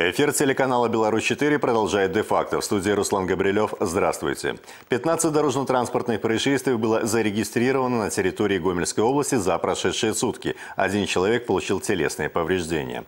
Эфир телеканала «Беларусь-4» продолжает де-факто. В студии Руслан Габрилев. Здравствуйте. 15 дорожно-транспортных происшествий было зарегистрировано на территории Гомельской области за прошедшие сутки. Один человек получил телесные повреждения.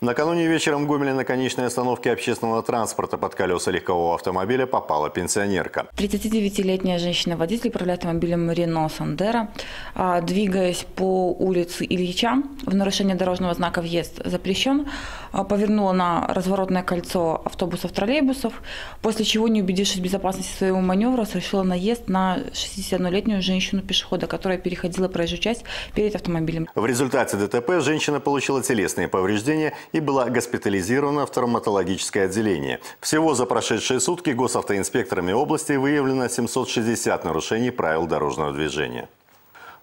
Накануне вечером в Гомеле на конечной остановке общественного транспорта под колеса легкового автомобиля попала пенсионерка. 39-летняя женщина-водитель управляет автомобилем Рено Сандера. А, двигаясь по улице Ильича, в нарушение дорожного знака въезд запрещен, а, повернула на разворотное кольцо автобусов, троллейбусов, после чего, не убедившись в безопасности своего маневра, совершила наезд на 61-летнюю женщину-пешехода, которая переходила проезжую часть перед автомобилем. В результате ДТП женщина получила телесные повреждения и была госпитализирована в травматологическое отделение. Всего за прошедшие сутки госавтоинспекторами области выявлено 760 нарушений правил дорожного движения.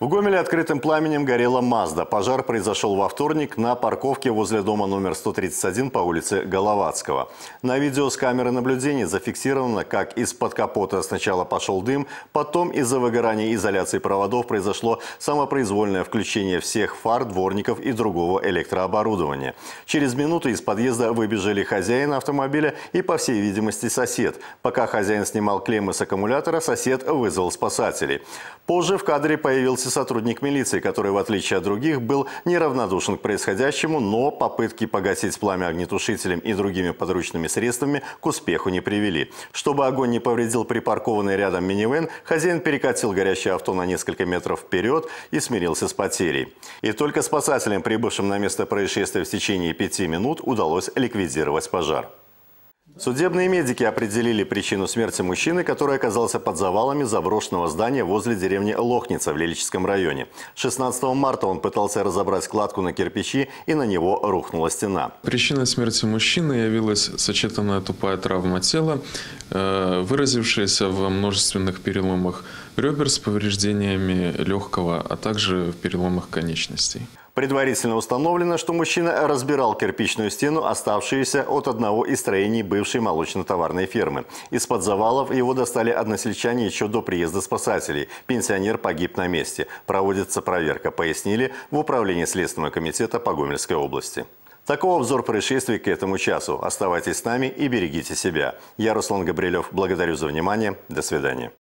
В Гомеле открытым пламенем горела Мазда. Пожар произошел во вторник на парковке возле дома номер 131 по улице Головацкого. На видео с камеры наблюдения зафиксировано, как из-под капота сначала пошел дым, потом из-за выгорания изоляции проводов произошло самопроизвольное включение всех фар, дворников и другого электрооборудования. Через минуту из подъезда выбежали хозяин автомобиля и, по всей видимости, сосед. Пока хозяин снимал клеммы с аккумулятора, сосед вызвал спасателей. Позже в кадре появился сотрудник милиции, который, в отличие от других, был неравнодушен к происходящему, но попытки погасить пламя огнетушителем и другими подручными средствами к успеху не привели. Чтобы огонь не повредил припаркованный рядом минивэн, хозяин перекатил горящее авто на несколько метров вперед и смирился с потерей. И только спасателям, прибывшим на место происшествия в течение пяти минут, удалось ликвидировать пожар. Судебные медики определили причину смерти мужчины, который оказался под завалами заброшенного здания возле деревни Лохница в Лилическом районе. 16 марта он пытался разобрать кладку на кирпичи, и на него рухнула стена. Причиной смерти мужчины явилась сочетанная тупая травма тела, э, выразившаяся во множественных переломах ребер с повреждениями легкого, а также в переломах конечностей. Предварительно установлено, что мужчина разбирал кирпичную стену, оставшуюся от одного из строений бывшей молочно-товарной фермы. Из-под завалов его достали односельчане еще до приезда спасателей. Пенсионер погиб на месте. Проводится проверка, пояснили в Управлении Следственного комитета по Гомельской области. Такого обзор происшествий к этому часу. Оставайтесь с нами и берегите себя. Я, Руслан Габрилев, благодарю за внимание. До свидания.